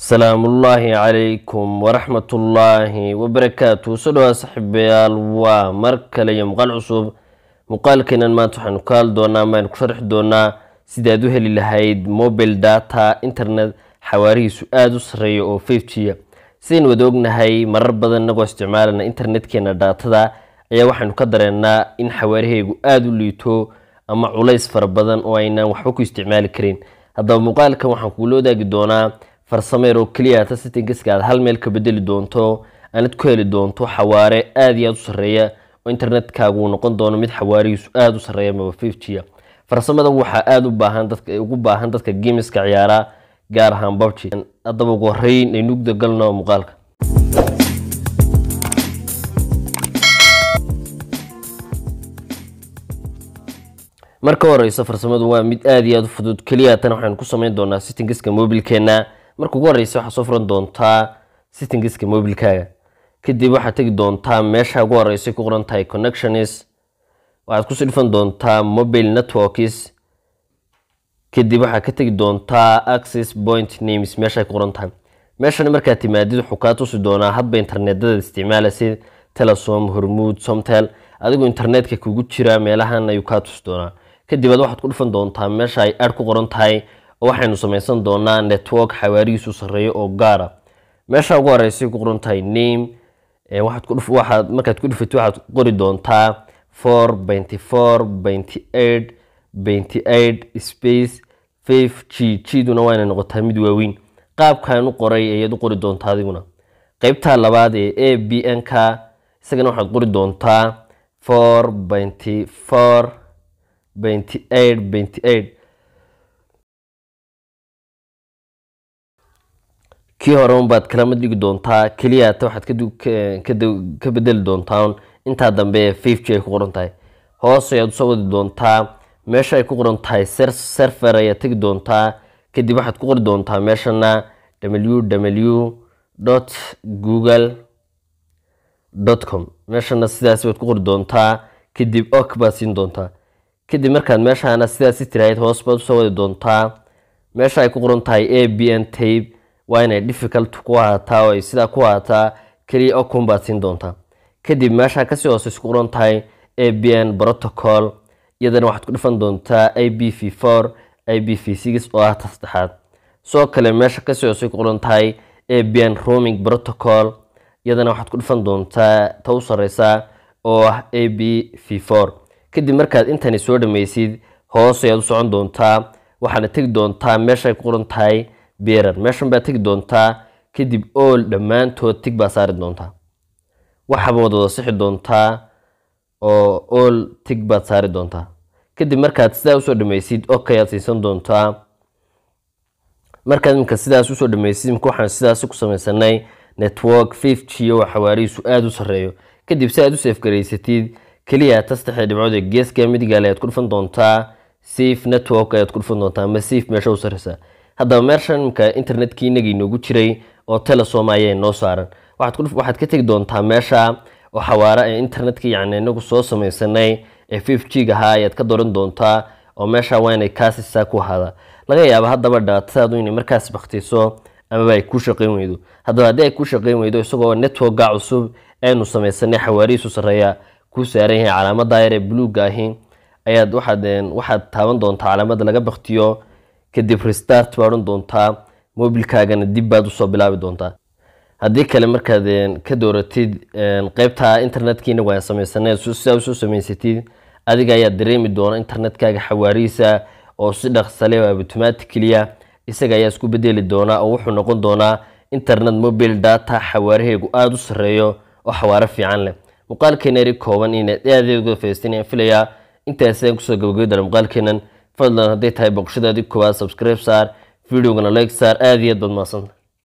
salaamu ullaahi calaykum waraxmat ullaahi wabarakaatu soo dhawaa saaxiibayaal waa mar kale iyo muuqaal cusub muuqaalkeenan maanta waxaanu ka hadli doonaa maaynu ku sharxi doonaa sidaad u heli lahayd mobile data internet xawaarihiisu aada u sarreeya oo five g sidaynu wada ognahay marar badan inagoo isticmaalana internetkeena dhaatada ayaa waxaynu ka dareenaa in xawaarahaygu aada u liito ama culays fara badan oo aynaan waxba ku isticmaali karin haddaba muuqaalkan waxaan kuula wadaagi doonaa farsameer oo keliya ta settingiska aad hal meel ka bedeli doonto aanad ku heli doonto xawaare aada iyo aada u sarreeya oo internetkaagu noqon doono mid xawaarihiisu aada u sarreeya maba fiftiya farsamadan waxaa aada u baahan dadka ugu baahan dadka gemiska ciyaaraa gaar ahaan babji haddaba ugu horreyn aynu guda galno muuqaalka marka horeysa farsamadu waa mid aada iyo aada u fudud keliya tan waxaanu ku sameyn doonaa settingiska mobilkeenna marka ugu horeysa waxaad soo furan doontaa settingska mobilkaaga kadib waxaad tegi doontaa meesha ugu horeysa ku qoran tahay connections waxaad kusoo dhifan doontaa mobile networks kadib waxaad ka tegi doontaa access point names meesha ku qoran tahay meeshan markaad timaadid wuxuu kaa tusi doonaa hadba internetada isticmaala sida telesom hormuud somtel adigu internetka kugu jira meelahan ayuu kaa tusi doonaa kadib aad waxaad ku dhifan doontaa meesha ay ad ku qoran tahay waxaynu samaysan doonaa network xawaarihiisu sareeyo oo gaara meesha ugu horreysay ku qoran tahay name waxaad markaad ku dhufato waxaad qori doontaa four benty four benty eight benty eight space five g g waana noqotaa mid waaweyn qaabkan u qoray ayaad u qori doontaa adiguna qeybtaa labaad ee a b n ka isagana waxaad qori doontaa four benty four benty eight benty eight kii hore unbaad kala mid doontaa keliyaata waxaad ka bedeli doontaa intaa dambe fifty ay ku qoran tahay hoos ayaad usoo wadi doontaa meesha ay ku qoran tahay serfer ayaad tegi doontaa kadib waxaad ku qori doontaa meeshana w w dot google dot com meeshana sidaas baad ku qori doontaa kadib ok baad siin doontaa kadib markaad meeshana sidaas tirahayd hoos baad usoo wadi doontaa meesha ay ku qoran tahay a b n tape waa inay difficult ku ahaataa oo ay sidaa ku ahaataa keliya okun baad siin doontaa kadib meeshaa kasii hoose isku qoran tahay a b n protocol iyadana waxaad ku dhifan doontaa i b v four i b v six oo ah ta saddexaad soo kale meesha kasii hoose ku oran tahay a b n rooming protocol iyadana waxaad ku dhifan doontaa ta u sareysaa oo ah a b v four kadib markaad intani soo dhameysid hoos ayaad u socon doontaa waxaana tegi doontaa meeshay ku qoran tahay beerar meeshan baa tegi doontaa kadib ool dhammaantood tig baa saari doontaa waxaa baad wada sixi doontaa oo ool tig baad saari doontaa kadib markaad sidaa usoo dhamaysid okayaad siisan doontaa markaad iminka sidaas usoo dhamaysid imka waxaan sidaasi ku samaysanay network fifty oo xawaarihiisu aada u sarreeyo kadib si aad u seefgaraysatid keliya tastaxe dhibcooda geeska midigaale ayaad ku dhufan doontaa safe network ayaad ku dhufan doontaa ama safe meesha u sarreysaa haddaba meeshanka internetkii inagii noogu jiray oo tele soomaalia noo saaran waxaad ka tegi doontaa meesha oo xawaara ee internetka yani inagu soo samaysanay ee five g gahaa ayaad ka dooran doontaa oo meesha waa kaasisaa ku ahaada laga yaaba haddaba dhabatadaadu inay markaas baktiso amaba ay ku shaqayn weydo haddaba haddii ay ku shaqayn weydo isagoo networka cusub aynu samaysanay xawaarihiisu sareeya ku saaran yahay calaamada ee buluuga ahi ayaad waxaad waxaad taaban doontaa calaamada laga baktiyo kadib restart baa odhan doontaa mobilkaagana dib baad usoo bilaabi doontaa haddii kale markaad ka dooratid qaybta internetka inagu aan samaysanay sidaa usoo samaysatid adiga ayaa dareemi doona internetkaaga xawaarihiisa oo si dhaqsale automaticalya ah, isaga ayaa isku bedeli doonaa oo wuxuu noqon doonaa internet mobile data xawaarahaygu aada u sarreeyo oo xawaare fiican leh muuqaalkeenari kooban inaad aadauga faysteen aan filayaa intaasaan kusoo gabagabay doona muuqaalkeenan fadlan haddii tahay boqoshadaadii koowaad subscribe saar videogana like saar aad iyo aad baad mahadsantahay